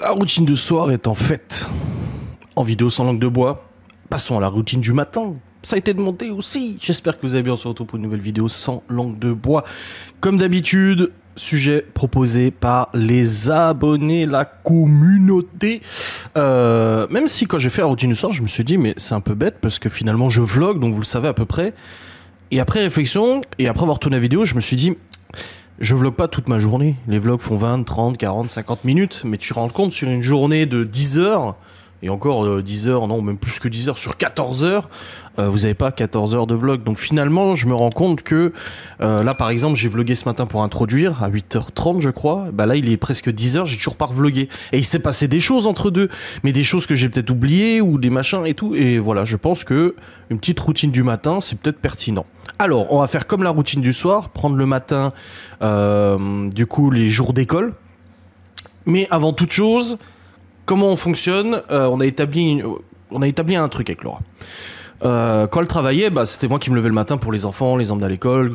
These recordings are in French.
La routine de soir est en fait en vidéo sans langue de bois. Passons à la routine du matin. Ça a été demandé aussi. J'espère que vous avez bien. On se retrouve pour une nouvelle vidéo sans langue de bois. Comme d'habitude, sujet proposé par les abonnés, la communauté. Euh, même si quand j'ai fait la routine du soir, je me suis dit, mais c'est un peu bête parce que finalement je vlog, donc vous le savez à peu près. Et après réflexion, et après avoir tourné la vidéo, je me suis dit, je vlogue pas toute ma journée. Les vlogs font 20, 30, 40, 50 minutes, mais tu rends compte sur une journée de 10 heures, et encore 10 euh, heures, non, même plus que 10 heures, sur 14 heures, euh, vous n'avez pas 14 heures de vlog. Donc finalement, je me rends compte que euh, là, par exemple, j'ai vlogué ce matin pour introduire à 8h30, je crois. Bah là, il est presque 10 heures, j'ai toujours pas vlogué. Et il s'est passé des choses entre deux, mais des choses que j'ai peut-être oubliées ou des machins et tout. Et voilà, je pense que une petite routine du matin, c'est peut-être pertinent. Alors, on va faire comme la routine du soir, prendre le matin, euh, du coup, les jours d'école. Mais avant toute chose, comment on fonctionne euh, on, a établi on a établi un truc avec Laura. Euh, quand elle travaillait, bah, c'était moi qui me levais le matin pour les enfants, les emmener à l'école.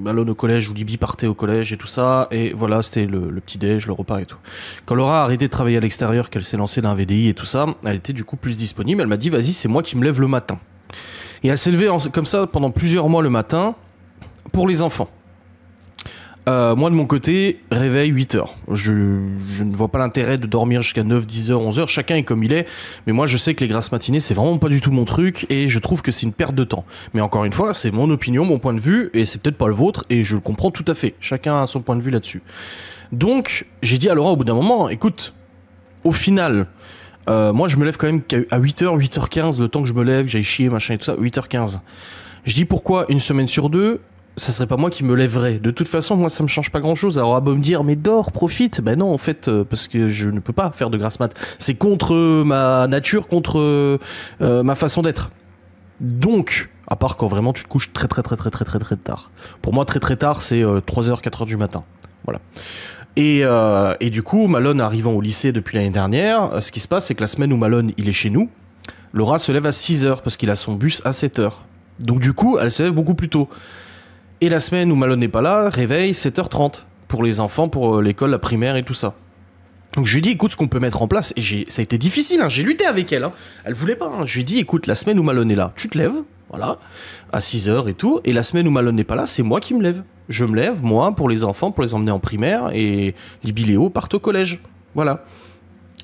Malone au collège ou Libby partait au collège et tout ça. Et voilà, c'était le, petit déj, le repas et tout. Quand Laura a arrêté de travailler à l'extérieur, qu'elle s'est lancée dans un VDI et tout ça, elle était du coup plus disponible. Elle m'a dit, vas-y, c'est moi qui me lève le matin. Et à s'élever comme ça pendant plusieurs mois le matin pour les enfants. Euh, moi de mon côté, réveil 8 heures. Je, ne vois pas l'intérêt de dormir jusqu'à 9, 10 h 11 heures. Chacun est comme il est. Mais moi je sais que les grasses matinées, c'est vraiment pas du tout mon truc et je trouve que c'est une perte de temps. Mais encore une fois, c'est mon opinion, mon point de vue et c'est peut-être pas le vôtre et je le comprends tout à fait. Chacun a son point de vue là-dessus. Donc j'ai dit à Laura au bout d'un moment, écoute, au final, euh, moi, je me lève quand même à 8h, 8h15, le temps que je me lève, que j'aille chier, machin et tout ça, 8h15. Je dis pourquoi une semaine sur deux, ça serait pas moi qui me lèverais. De toute façon, moi, ça me change pas grand chose. Alors, à beau me dire, mais dors, profite. Ben non, en fait, euh, parce que je ne peux pas faire de grasse mat. C'est contre euh, ma nature, contre ma façon d'être. Donc, à part quand vraiment tu te couches très très très très très très très tard. Pour moi, très très tard, c'est 3h, 4h du matin. Voilà. Euh, et, du coup, Malone arrivant au lycée depuis l'année dernière, euh, ce qui se passe, c'est que la semaine où Malone il est chez nous, Laura se lève à 6h parce qu'il a son bus à 7h. Donc du coup, elle se lève beaucoup plus tôt. Et la semaine où Malone n'est pas là, réveil 7h30 pour les enfants, pour euh, l'école, la primaire et tout ça. Donc je lui dis, écoute, ce qu'on peut mettre en place, et ça a été difficile, hein, j'ai lutté avec elle, hein. elle voulait pas, hein. je lui dis, écoute, la semaine où Malone est là, tu te lèves, voilà, à 6 heures et tout. Et la semaine où Malone n'est pas là, c'est moi qui me lève. Je me lève, moi, pour les enfants, pour les emmener en primaire, et les Léo partent au collège. Voilà.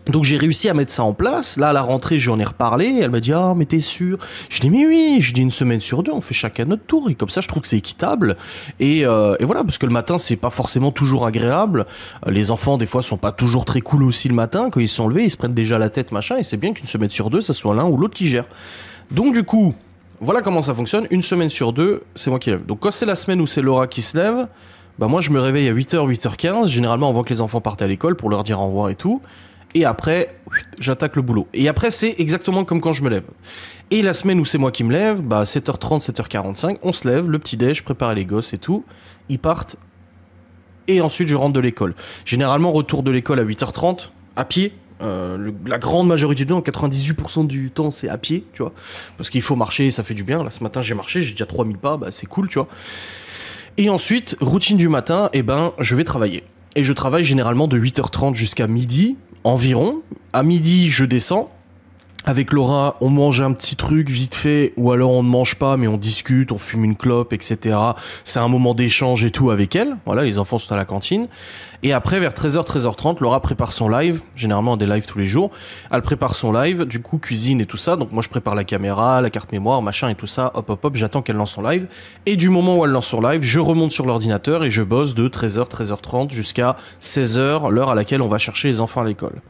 Donc j'ai réussi à mettre ça en place. Là, à la rentrée, j'en ai reparlé. Elle m'a dit Ah, mais t'es sûr Je dis Mais oui, je dis une semaine sur deux, on fait chacun notre tour. Et comme ça, je trouve que c'est équitable. Et, euh, voilà, parce que le matin, c'est pas forcément toujours agréable. Euh, les enfants, des fois, sont pas toujours très cool aussi le matin. Quand ils sont levés, ils se prennent déjà la tête, machin. Et c'est bien qu'une semaine sur deux, ça soit l'un ou l'autre qui gère. Donc, du coup, voilà comment ça fonctionne. Une semaine sur deux, c'est moi qui lève. Donc quand c'est la semaine où c'est Laura qui se lève, bah moi je me réveille à 8h, 8h15. Généralement, avant que les enfants partent à l'école pour leur dire au revoir et tout. Et après, j'attaque le boulot. Et après, c'est exactement comme quand je me lève. Et la semaine où c'est moi qui me lève, bah 7h30, 7h45, on se lève, le petit-déj, prépare les gosses et tout. Ils partent. Et ensuite, je rentre de l'école. Généralement, retour de l'école à 8h30, à pied, euh, la grande majorité du temps, 98% du temps, c'est à pied, tu vois. Parce qu'il faut marcher, ça fait du bien. Là, ce matin, j'ai marché, j'ai déjà 3000 pas, bah, c'est cool, tu vois. Et ensuite, routine du matin, eh ben, je vais travailler. Et je travaille généralement de 8h30 jusqu'à midi, environ. À midi, je descends. Avec Laura, on mange un petit truc vite fait, ou alors on ne mange pas, mais on discute, on fume une clope, etc. C'est un moment d'échange et tout avec elle. Voilà, les enfants sont à la cantine. Et après, vers 13h, 13h30, Laura prépare son live, généralement des lives tous les jours. Elle prépare son live, du coup, cuisine et tout ça. Donc moi, je prépare la caméra, la carte mémoire, machin et tout ça. Hop, hop, hop, j'attends qu'elle lance son live. Et du moment où elle lance son live, je remonte sur l'ordinateur et je bosse de 13h, 13h30 jusqu'à 16h, l'heure à laquelle on va chercher les enfants à l'école.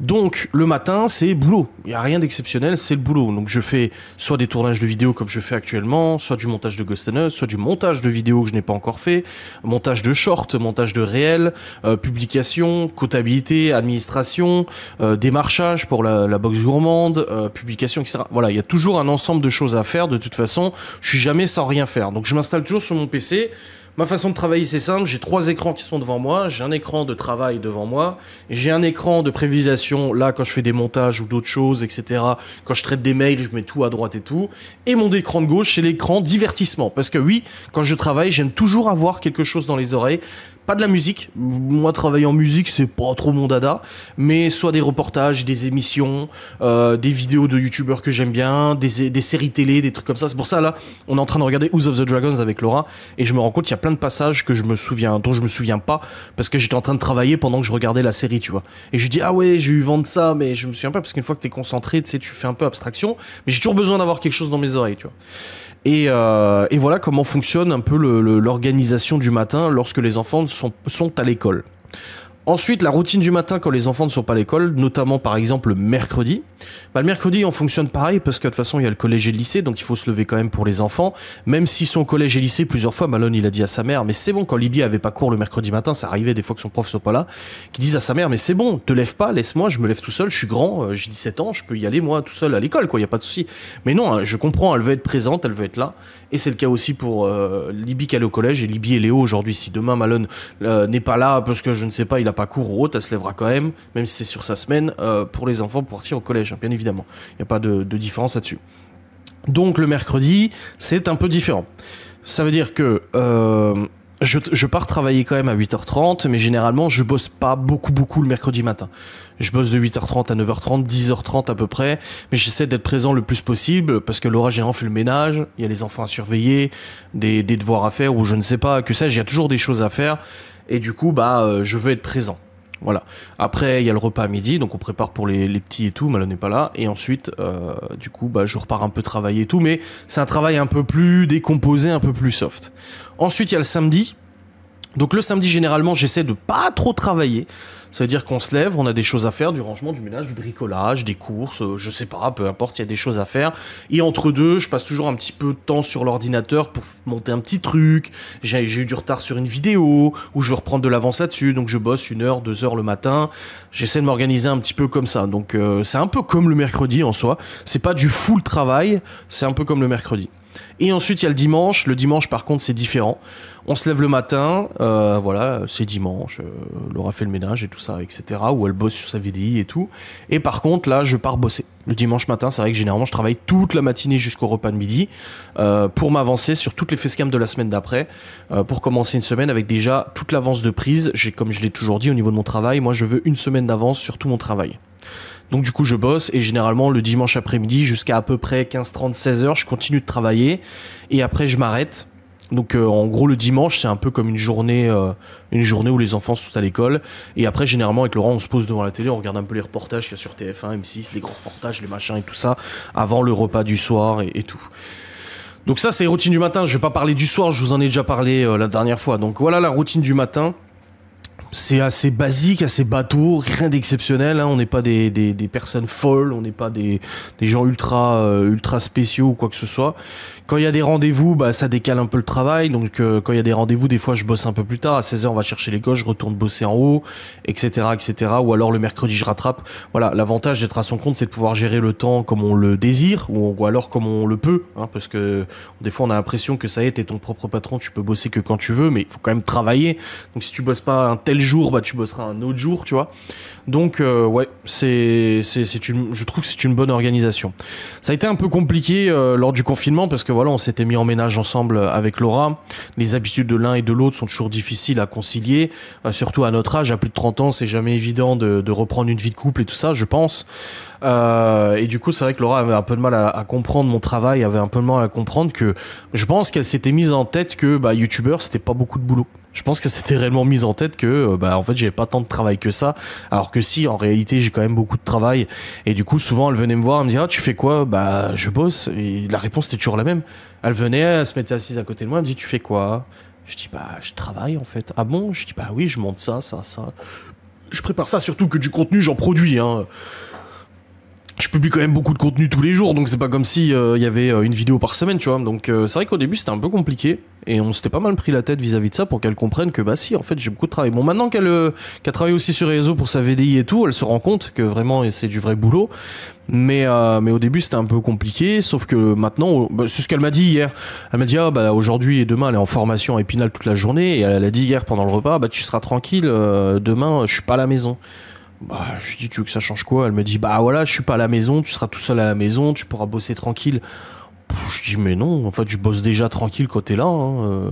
Donc le matin, c'est boulot. Il n'y a rien d'exceptionnel, c'est le boulot. Donc je fais soit des tournages de vidéos comme je fais actuellement, soit du montage de Ghost Us, soit du montage de vidéos que je n'ai pas encore fait, montage de shorts, montage de réels, euh, publication, comptabilité, administration, euh, démarchage pour la, la box gourmande, euh, publication, etc. Voilà, il y a toujours un ensemble de choses à faire. De toute façon, je suis jamais sans rien faire. Donc je m'installe toujours sur mon PC. Ma façon de travailler, c'est simple. J'ai trois écrans qui sont devant moi. J'ai un écran de travail devant moi. J'ai un écran de prévisation, là, quand je fais des montages ou d'autres choses, etc. Quand je traite des mails, je mets tout à droite et tout. Et mon écran de gauche, c'est l'écran divertissement. Parce que oui, quand je travaille, j'aime toujours avoir quelque chose dans les oreilles. Pas de la musique. Moi, travailler en musique, c'est pas trop mon dada. Mais soit des reportages, des émissions, euh, des vidéos de youtubeurs que j'aime bien, des, séries télé, des trucs comme ça. C'est pour ça, là, on est en train de regarder House of the Dragons avec Laura. Et je me rends compte, il a plein de passages que je me souviens, dont je me souviens pas, parce que j'étais en train de travailler pendant que je regardais la série, tu vois. Et je dis, ah ouais, j'ai eu vent de ça, mais je me souviens pas, parce qu'une fois que t'es concentré, tu sais, tu fais un peu abstraction, mais j'ai toujours besoin d'avoir quelque chose dans mes oreilles, tu vois. Et, euh, voilà comment fonctionne un peu l'organisation du matin lorsque les enfants sont, sont à l'école. Ensuite, la routine du matin quand les enfants ne sont pas à l'école, notamment par exemple le mercredi. Bah, le mercredi, on fonctionne pareil parce que de toute façon, il y a le collège et le lycée, donc il faut se lever quand même pour les enfants. Même si son collège et lycée, plusieurs fois, Malone, il a dit à sa mère, mais c'est bon, quand Libye avait pas cours le mercredi matin, ça arrivait des fois que son prof soit pas là, qui disent à sa mère, mais c'est bon, te lève pas, laisse-moi, je me lève tout seul, je suis grand, euh, j'ai 17 ans, je peux y aller moi tout seul à l'école, quoi, il y a pas de souci. Mais non, hein, je comprends, elle veut être présente, elle veut être là. Et c'est le cas aussi pour euh, Libye qui allait au collège et Libby et Léo aujourd'hui. Si demain Malone euh, n'est pas là parce que je ne sais pas, il n'a pas cours ou autre, elle se lèvera quand même, même si c'est sur sa semaine, euh, pour les enfants pour partir au collège, bien évidemment. Il n'y a pas de différence là-dessus. Donc le mercredi, c'est un peu différent. Ça veut dire que je, pars travailler quand même à 8h30, mais généralement, je bosse pas beaucoup, beaucoup le mercredi matin. Je bosse de 8h30 à 9h30, 10h30 à peu près, mais j'essaie d'être présent le plus possible parce que Laura Gérant fait le ménage, il y a les enfants à surveiller, des, des devoirs à faire ou je ne sais pas, que sais-je, il y a toujours des choses à faire. Et du coup, bah, euh, je veux être présent. Voilà. Après, il y a le repas à midi, donc on prépare pour les, petits et tout. on n'est pas là. Et ensuite, euh, du coup, bah, je repars un peu travailler et tout. Mais c'est un travail un peu plus décomposé, un peu plus soft. Ensuite, il y a le samedi. Donc le samedi, généralement, j'essaie de pas trop travailler. Ça veut dire qu'on se lève, on a des choses à faire, du rangement, du ménage, du bricolage, des courses, euh, je sais pas, peu importe, il y a des choses à faire. Et entre deux, je passe toujours un petit peu de temps sur l'ordinateur pour monter un petit truc. J'ai eu du retard sur une vidéo, ou je veux reprendre de l'avance là-dessus, donc je bosse une heure, deux heures le matin. J'essaie de m'organiser un petit peu comme ça. Donc euh, c'est un peu comme le mercredi en soi. C'est pas du full travail, c'est un peu comme le mercredi. Et ensuite, il y a le dimanche. Le dimanche, par contre, c'est différent. On se lève le matin, euh, voilà, c'est dimanche. Euh, Laura fait le ménage et tout ça, etc. Ou elle bosse sur sa VDI et tout. Et par contre, là, je pars bosser. Le dimanche matin, c'est vrai que généralement, je travaille toute la matinée jusqu'au repas de midi euh, pour m'avancer sur toutes les facecams de la semaine d'après, pour commencer une semaine avec déjà toute l'avance de prise. comme je l'ai toujours dit, au niveau de mon travail, moi, je veux une semaine d'avance sur tout mon travail. Donc du coup, je bosse et généralement le dimanche après-midi jusqu'à à peu près 15h30, 16h, je continue de travailler et après je m'arrête. Donc euh, en gros le dimanche c'est un peu comme une journée, euh, une journée où les enfants sont à l'école et après généralement avec Laurent on se pose devant la télé, on regarde un peu les reportages qu'il y a sur TF1, M6, les gros reportages, les machins et tout ça avant le repas du soir et, tout. Donc ça c'est routine du matin. Je vais pas parler du soir, je vous en ai déjà parlé euh, la dernière fois. Donc voilà la routine du matin c'est assez basique, assez bateau, rien d'exceptionnel. Hein. On n'est pas des, personnes folles, on n'est pas des, gens ultra euh, ultra spéciaux ou quoi que ce soit. Quand il y a des rendez-vous, bah, ça décale un peu le travail. Donc euh, quand il y a des rendez-vous, des fois je bosse un peu plus tard. À 16h, on va chercher les gosses, je retourne bosser en haut, etc. etc. Ou alors le mercredi, je rattrape. Voilà, l'avantage d'être à son compte, c'est de pouvoir gérer le temps comme on le désire ou, ou alors comme on le peut. Hein, parce que des fois, on a l'impression que ça y est, t'es ton propre patron, tu peux bosser que quand tu veux, mais il faut quand même travailler. Donc si tu bosses pas un tel jours jour, bah, tu bosseras un autre jour, tu vois. Donc, euh, ouais, c'est, c'est, une, je trouve que c'est une bonne organisation. Ça a été un peu compliqué euh, lors du confinement parce que voilà, on s'était mis en ménage ensemble euh, avec Laura. Les habitudes de l'un et de l'autre sont toujours difficiles à concilier, surtout à notre âge, à plus de 30 ans, c'est jamais évident de reprendre une vie de couple et tout ça, je pense. Euh, et du coup, c'est vrai que Laura avait un peu de mal à, comprendre mon travail, avait un peu de mal à comprendre que je pense qu'elle s'était mise en tête que bah, youtubeur, c'était pas beaucoup de boulot. Je pense qu'elle s'était réellement mise en tête que euh, bah, en fait, j'avais pas tant de travail que ça. Alors que si, en réalité, j'ai quand même beaucoup de travail. Et du coup, souvent, elle venait me voir, elle me disait ah, Tu fais quoi Bah, je bosse. Et la réponse était toujours la même. Elle venait, elle se mettait assise à côté de moi, elle me dit Tu fais quoi je dis bah je travaille en fait. Ah bon Je dis bah oui, je monte ça, ça, ça. Je prépare ça surtout que du contenu j'en produis. Hein je publie quand même beaucoup de contenu tous les jours, donc c'est pas comme si euh, il y avait euh, une vidéo par semaine, tu vois. Donc euh, c'est vrai qu'au début c'était un peu compliqué et on s'était pas mal pris la tête vis-à-vis de ça pour qu'elle comprenne que bah si, en fait j'ai beaucoup de travail. Bon, maintenant qu'elle a travaille aussi sur les réseaux pour sa VDI et tout, elle se rend compte que vraiment c'est du vrai boulot. Mais mais au début c'était un peu compliqué, sauf que maintenant bah, c'est ce qu'elle m'a dit hier. Elle m'a dit ah, bah aujourd'hui et demain elle est en formation à Épinal toute la journée et elle, a dit hier pendant le repas bah tu seras tranquille, demain je suis pas à la maison bah, je dis, tu veux que ça change quoi Elle me dit, bah voilà, je suis pas à la maison, tu seras tout seul à la maison, tu pourras bosser tranquille. Je dis, mais non, en fait, je bosse déjà tranquille côté là. Hein, euh.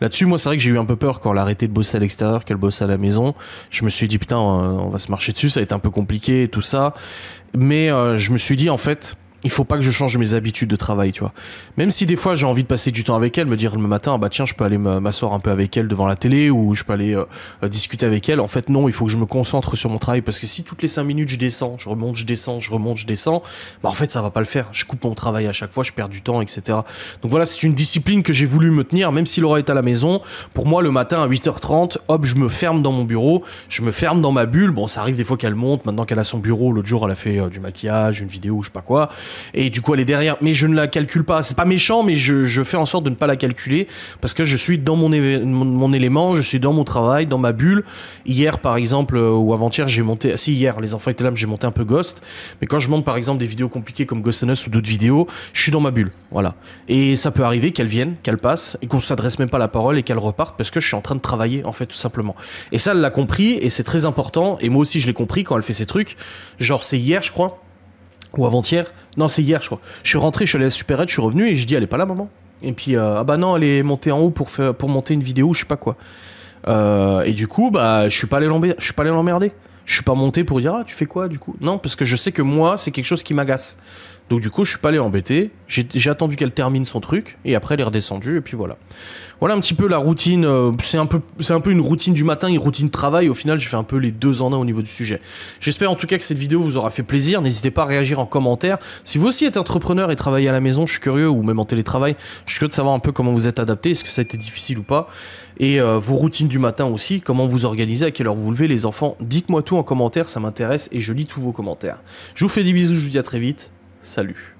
Là-dessus, moi, c'est vrai que j'ai eu un peu peur quand elle a arrêté de bosser à l'extérieur, qu'elle bosse à la maison. Je me suis dit, putain, on va se marcher dessus, ça va être un peu compliqué et tout ça. Mais euh, je me suis dit, en fait, il faut pas que je change mes habitudes de travail, tu vois. Même si des fois j'ai envie de passer du temps avec elle, me dire le matin, bah tiens, je peux aller m'asseoir un peu avec elle devant la télé ou je peux aller euh, discuter avec elle. En fait, non, il faut que je me concentre sur mon travail parce que si toutes les cinq minutes je descends, je remonte, je descends, je remonte, je descends, bah en fait ça va pas le faire. Je coupe mon travail à chaque fois, je perds du temps, etc. Donc voilà, c'est une discipline que j'ai voulu me tenir, même si Laura est à la maison. Pour moi, le matin à 8h30, hop, je me ferme dans mon bureau, je me ferme dans ma bulle. Bon, ça arrive des fois qu'elle monte, maintenant qu'elle a son bureau, l'autre jour elle a fait euh, du maquillage, une vidéo, je sais pas quoi et du coup elle est derrière. Mais je ne la calcule pas. C'est pas méchant, mais je, fais en sorte de ne pas la calculer parce que je suis dans mon, élément, je suis dans mon travail, dans ma bulle. Hier par exemple euh, ou avant-hier, j'ai monté. Ah, si hier, les enfants étaient là, j'ai monté un peu Ghost. Mais quand je monte par exemple des vidéos compliquées comme Ghost and ou d'autres vidéos, je suis dans ma bulle. Voilà. Et ça peut arriver qu'elle vienne qu'elle passe et qu'on s'adresse même pas la parole et qu'elle reparte parce que je suis en train de travailler en fait tout simplement. Et ça, elle l'a compris et c'est très important. Et moi aussi, je l'ai compris quand elle fait ces trucs. Genre, c'est hier, je crois, ou avant-hier, non, c'est hier, je crois. Je suis rentré, je suis allé à la je suis revenu et je dis, elle est pas là, maman. Et puis, euh, ah bah non, elle est montée en haut pour, faire, pour monter une vidéo, je sais pas quoi. Euh, et du coup, bah, je suis pas allé l'emmerder je suis pas monté pour dire ah tu fais quoi du coup non parce que je sais que moi c'est quelque chose qui m'agace donc du coup je suis pas allé embêter j'ai attendu qu'elle termine son truc et après elle est redescendue et puis voilà voilà un petit peu la routine euh, c'est un peu c'est un peu une routine du matin une routine travail au final j'ai fait un peu les deux en un au niveau du sujet j'espère en tout cas que cette vidéo vous aura fait plaisir n'hésitez pas à réagir en commentaire si vous aussi êtes entrepreneur et travaillez à la maison je suis curieux ou même en télétravail je suis curieux de savoir un peu comment vous êtes adapté est-ce que ça a été difficile ou pas et euh, vos routines du matin aussi comment vous organisez à quelle heure vous levez les enfants dites-moi tout en commentaires ça m'intéresse et je lis tous vos commentaires. Je vous fais des bisous, je vous dis à très vite. Salut.